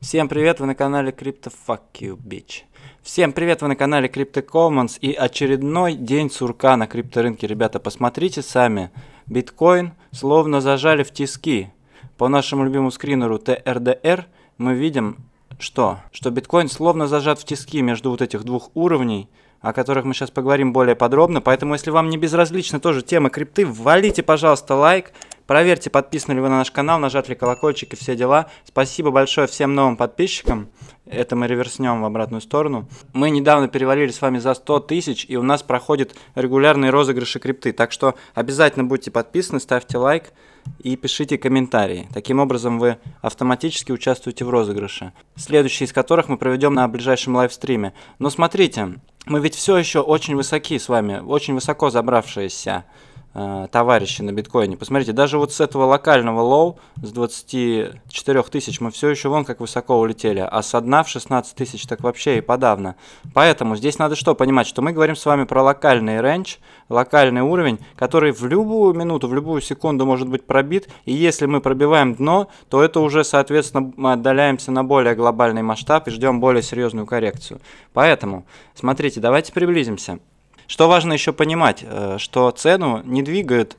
Всем привет, вы на канале Crypto Fuck You, bitch. Всем привет, вы на канале Crypto Commons и очередной день сурка на крипторынке. Ребята, посмотрите сами. Биткоин словно зажали в тиски. По нашему любимому скринеру TRDR мы видим, что? Что биткоин словно зажат в тиски между вот этих двух уровней – о которых мы сейчас поговорим более подробно. Поэтому, если вам не безразлична тоже тема крипты, валите пожалуйста, лайк, проверьте, подписаны ли вы на наш канал, нажат ли колокольчик и все дела. Спасибо большое всем новым подписчикам. Это мы реверснем в обратную сторону. Мы недавно перевалили с вами за 100 тысяч, и у нас проходят регулярные розыгрыши крипты. Так что обязательно будьте подписаны, ставьте лайк и пишите комментарии. Таким образом вы автоматически участвуете в розыгрыше, следующий из которых мы проведем на ближайшем лайвстриме. Но смотрите, мы ведь все еще очень высоки с вами, очень высоко забравшиеся. Э, товарищи на биткоине. Посмотрите, даже вот с этого локального лоу, с 24 тысяч, мы все еще вон как высоко улетели, а со дна в 16 тысяч так вообще и подавно. Поэтому здесь надо что понимать, что мы говорим с вами про локальный рейндж, локальный уровень, который в любую минуту, в любую секунду может быть пробит, и если мы пробиваем дно, то это уже, соответственно, мы отдаляемся на более глобальный масштаб и ждем более серьезную коррекцию. Поэтому, смотрите, давайте приблизимся. Что важно еще понимать, э, что цену не двигают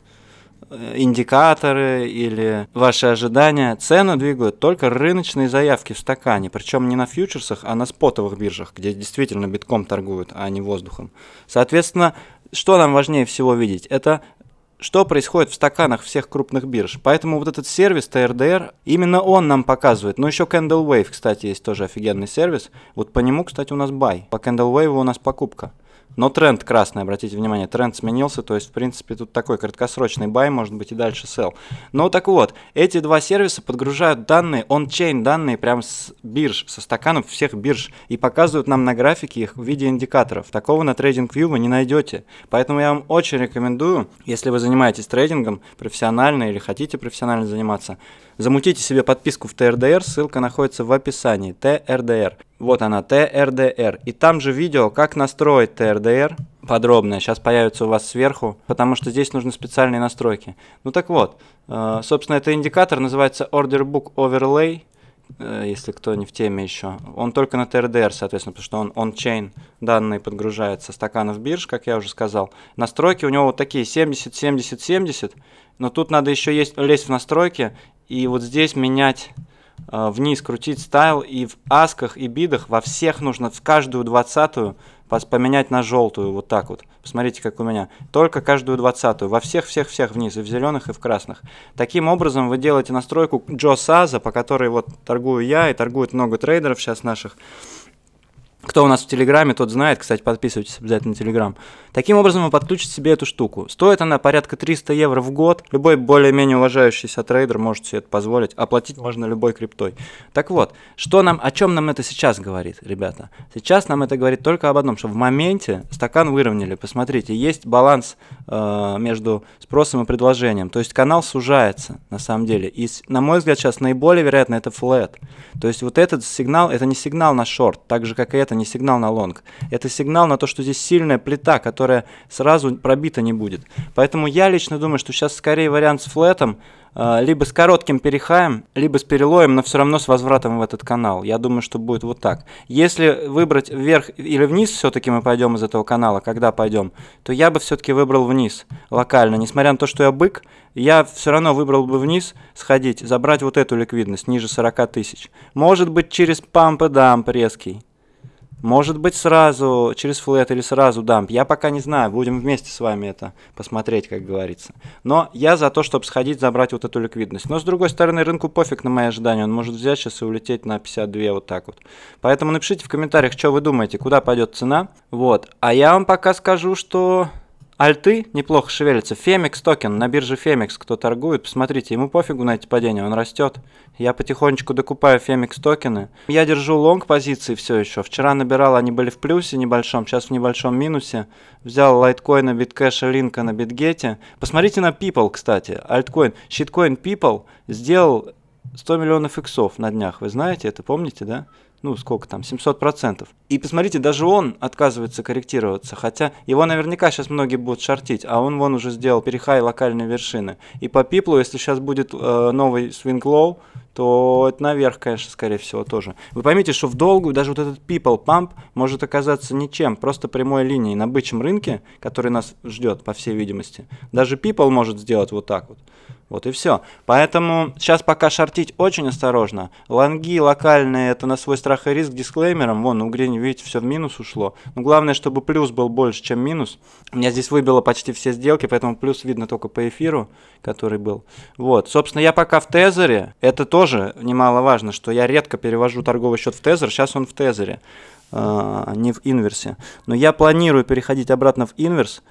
э, индикаторы или ваши ожидания. Цену двигают только рыночные заявки в стакане, причем не на фьючерсах, а на спотовых биржах, где действительно битком торгуют, а не воздухом. Соответственно, что нам важнее всего видеть? Это что происходит в стаканах всех крупных бирж. Поэтому вот этот сервис TRDR, именно он нам показывает. Ну еще Candlewave, кстати, есть тоже офигенный сервис. Вот по нему, кстати, у нас buy. По Candlewave у нас покупка. Но тренд красный, обратите внимание, тренд сменился, то есть, в принципе, тут такой краткосрочный бай, может быть, и дальше sell. Но так вот, эти два сервиса подгружают данные, он-чейн данные прям с бирж, со стаканов всех бирж, и показывают нам на графике их в виде индикаторов. Такого на TradingView вы не найдете. Поэтому я вам очень рекомендую, если вы занимаетесь трейдингом профессионально или хотите профессионально заниматься, замутите себе подписку в trdr ссылка находится в описании. trdr вот она, TRDR. И там же видео, как настроить TRDR подробное. Сейчас появится у вас сверху, потому что здесь нужны специальные настройки. Ну так вот, э, собственно, это индикатор называется Order Book Overlay э, если кто не в теме еще. Он только на TRDR, соответственно, потому что он on-chain данные подгружает со стаканов бирж, как я уже сказал. Настройки у него вот такие 70, 70, 70, но тут надо еще есть, лезть в настройки и вот здесь менять Э, вниз крутить стайл и в асках и бидах во всех нужно в каждую двадцатую поменять на желтую вот так вот. Посмотрите, как у меня. Только каждую двадцатую. Во всех-всех-всех вниз, и в зеленых, и в красных. Таким образом вы делаете настройку Джо Саза, по которой вот торгую я и торгует много трейдеров сейчас наших. Кто у нас в Телеграме, тот знает. Кстати, подписывайтесь обязательно на Телеграм. Таким образом, вы подключите себе эту штуку. Стоит она порядка 300 евро в год. Любой более-менее уважающийся трейдер может себе это позволить. Оплатить можно любой криптой. Так вот, что нам, о чем нам это сейчас говорит, ребята? Сейчас нам это говорит только об одном, что в моменте стакан выровняли. Посмотрите, есть баланс э, между спросом и предложением. То есть канал сужается, на самом деле. И, на мой взгляд, сейчас наиболее вероятно это флэт. То есть вот этот сигнал, это не сигнал на шорт, так же, как и это это не сигнал на лонг. Это сигнал на то, что здесь сильная плита, которая сразу пробита не будет. Поэтому я лично думаю, что сейчас скорее вариант с флетом, э, либо с коротким перехаем, либо с перелоем, но все равно с возвратом в этот канал. Я думаю, что будет вот так. Если выбрать вверх или вниз, все-таки мы пойдем из этого канала, когда пойдем, то я бы все-таки выбрал вниз локально. Несмотря на то, что я бык, я все равно выбрал бы вниз сходить, забрать вот эту ликвидность ниже 40 тысяч. Может быть через памп и дамп резкий. Может быть сразу через флет или сразу дамп. Я пока не знаю, будем вместе с вами это посмотреть, как говорится. Но я за то, чтобы сходить забрать вот эту ликвидность. Но с другой стороны, рынку пофиг на мои ожидания. Он может взять сейчас и улететь на 52 вот так вот. Поэтому напишите в комментариях, что вы думаете, куда пойдет цена. Вот. А я вам пока скажу, что Альты неплохо шевелятся. Фемикс токен на бирже Фемикс, кто торгует, посмотрите, ему пофигу на эти падения, он растет. Я потихонечку докупаю Фемикс токены. Я держу лонг позиции все еще. Вчера набирал, они были в плюсе небольшом, сейчас в небольшом минусе. Взял лайткоин на биткэша, линка на битгете. Посмотрите на People, кстати, альткоин. Щиткоин People сделал 100 миллионов иксов на днях. Вы знаете это, помните, да? ну сколько там, 700%. И посмотрите, даже он отказывается корректироваться, хотя его наверняка сейчас многие будут шортить, а он вон уже сделал перехай локальной вершины. И по пиплу, если сейчас будет э, новый свинг лоу, то это наверх, конечно, скорее всего, тоже. Вы поймите, что в долгу даже вот этот people pump может оказаться ничем, просто прямой линией на бычьем рынке, который нас ждет, по всей видимости. Даже people может сделать вот так вот. Вот и все. Поэтому сейчас пока шортить очень осторожно. Лонги локальные это на свой страх и риск дисклеймером. Вон, у ну, Грини, видите, все в минус ушло. Но главное, чтобы плюс был больше, чем минус. У Меня здесь выбило почти все сделки, поэтому плюс видно только по эфиру, который был. Вот. Собственно, я пока в тезере. Это то, тоже немаловажно, что я редко перевожу торговый счет в тезер, сейчас он в тезере, а, а не в инверсе. Но я планирую переходить обратно в инверс,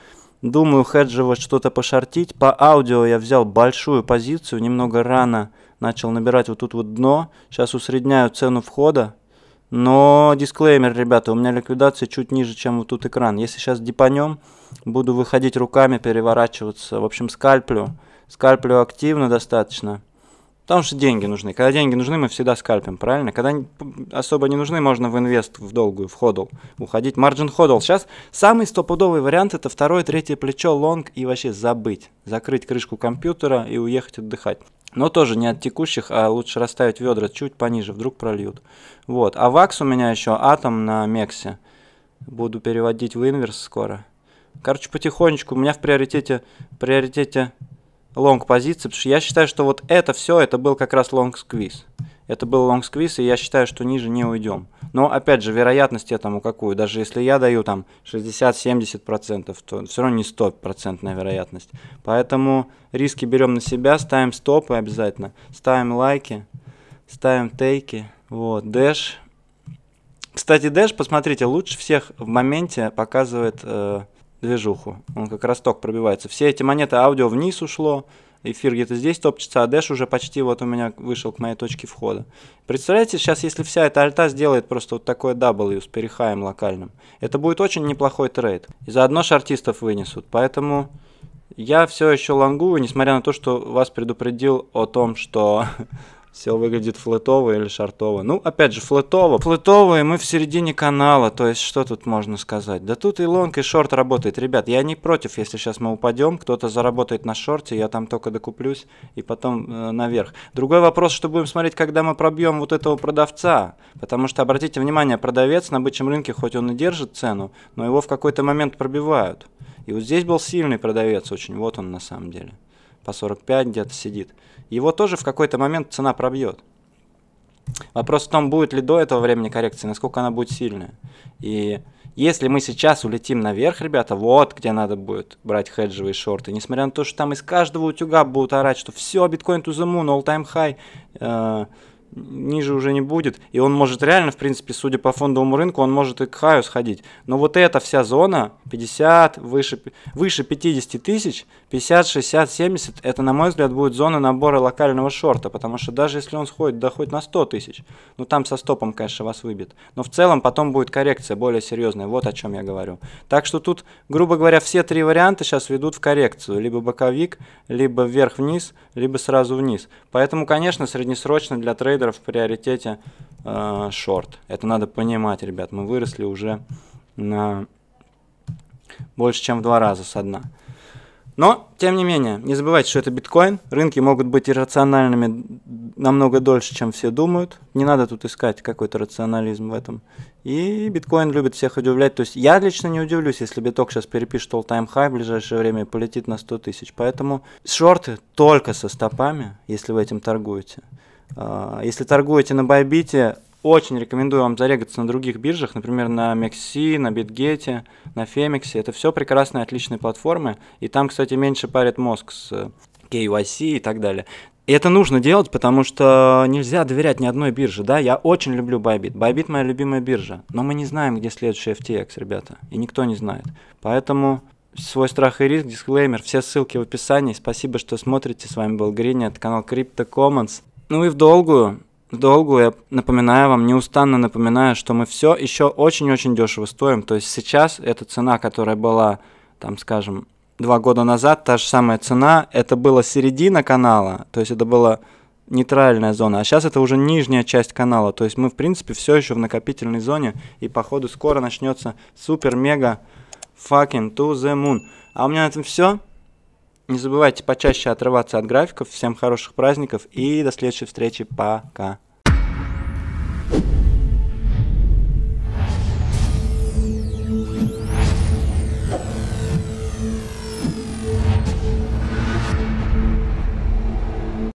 думаю хеджевать что-то пошортить. По аудио я взял большую позицию, немного рано начал набирать вот тут вот дно, сейчас усредняю цену входа, но дисклеймер, ребята, у меня ликвидация чуть ниже, чем вот тут экран. Если сейчас депанем, буду выходить руками, переворачиваться. В общем, скальплю. Скальплю активно достаточно. Потому что деньги нужны. Когда деньги нужны, мы всегда скальпим, правильно? Когда особо не нужны, можно в инвест, в долгую, в ходл уходить. Марджин ходл. Сейчас самый стопудовый вариант – это второе, третье плечо, лонг и вообще забыть. Закрыть крышку компьютера и уехать отдыхать. Но тоже не от текущих, а лучше расставить ведра чуть пониже, вдруг прольют. Вот. А вакс у меня еще атом на Мексе. Буду переводить в инверс скоро. Короче, потихонечку. У меня в приоритете, приоритете лонг позиции, потому что я считаю, что вот это все, это был как раз лонг сквиз. Это был лонг сквиз, и я считаю, что ниже не уйдем. Но опять же, вероятность этому какую? Даже если я даю там 60-70%, то все равно не 100% вероятность. Поэтому риски берем на себя, ставим стопы обязательно, ставим лайки, ставим тейки. Вот, дэш. Кстати, дэш, посмотрите, лучше всех в моменте показывает э, движуху. Он как росток пробивается. Все эти монеты, аудио вниз ушло, эфир где-то здесь топчется, а Dash уже почти вот у меня вышел к моей точке входа. Представляете, сейчас если вся эта альта сделает просто вот такое W с перехаем локальным, это будет очень неплохой трейд. И заодно шартистов вынесут, поэтому я все еще лонгую, несмотря на то, что вас предупредил о том, что Сел выглядит флетово или шартово. Ну, опять же, флетово. Флетово, и мы в середине канала. То есть, что тут можно сказать? Да тут и лонг, и шорт работает. Ребят, я не против, если сейчас мы упадем. Кто-то заработает на шорте, я там только докуплюсь. И потом э, наверх. Другой вопрос, что будем смотреть, когда мы пробьем вот этого продавца. Потому что, обратите внимание, продавец на бычьем рынке, хоть он и держит цену, но его в какой-то момент пробивают. И вот здесь был сильный продавец очень. Вот он на самом деле по 45 где-то сидит. Его тоже в какой-то момент цена пробьет. Вопрос в том, будет ли до этого времени коррекция, насколько она будет сильная. И если мы сейчас улетим наверх, ребята, вот где надо будет брать хеджевые шорты. Несмотря на то, что там из каждого утюга будут орать, что все, биткоин to the moon, all time high. Э, ниже уже не будет. И он может реально, в принципе, судя по фондовому рынку, он может и к хаю сходить. Но вот эта вся зона, 50, выше, выше 50 тысяч, 50, 60, 70, это, на мой взгляд, будет зона набора локального шорта. Потому что даже если он сходит, до хоть на 100 тысяч, ну там со стопом, конечно, вас выбит. Но в целом потом будет коррекция более серьезная. Вот о чем я говорю. Так что тут, грубо говоря, все три варианта сейчас ведут в коррекцию. Либо боковик, либо вверх-вниз, либо сразу вниз. Поэтому, конечно, среднесрочно для трейдера трейдеров в приоритете э, шорт. Это надо понимать, ребят. Мы выросли уже на больше, чем в два раза со дна. Но, тем не менее, не забывайте, что это биткоин. Рынки могут быть иррациональными намного дольше, чем все думают. Не надо тут искать какой-то рационализм в этом. И биткоин любит всех удивлять. То есть я лично не удивлюсь, если биток сейчас перепишет all-time high в ближайшее время и полетит на 100 тысяч. Поэтому шорты только со стопами, если вы этим торгуете. А, если торгуете на Байбите, очень рекомендую вам зарегаться на других биржах, например, на Мекси, на Битгете, на Фемиксе. Это все прекрасные, отличные платформы. И там, кстати, меньше парит мозг с KYC э, и так далее. И это нужно делать, потому что нельзя доверять ни одной бирже, да? Я очень люблю Bybit. Bybit моя любимая биржа. Но мы не знаем, где следующий FTX, ребята. И никто не знает. Поэтому свой страх и риск, дисклеймер, все ссылки в описании. Спасибо, что смотрите. С вами был Гриня, это канал Crypto Commons. Ну и в долгую, в долгую я напоминаю вам, неустанно напоминаю, что мы все еще очень-очень дешево стоим. То есть сейчас эта цена, которая была, там, скажем, два года назад, та же самая цена, это была середина канала, то есть это была нейтральная зона, а сейчас это уже нижняя часть канала, то есть мы, в принципе, все еще в накопительной зоне, и походу скоро начнется супер-мега fucking to the moon. А у меня на этом все. Не забывайте почаще отрываться от графиков. Всем хороших праздников и до следующей встречи. Пока.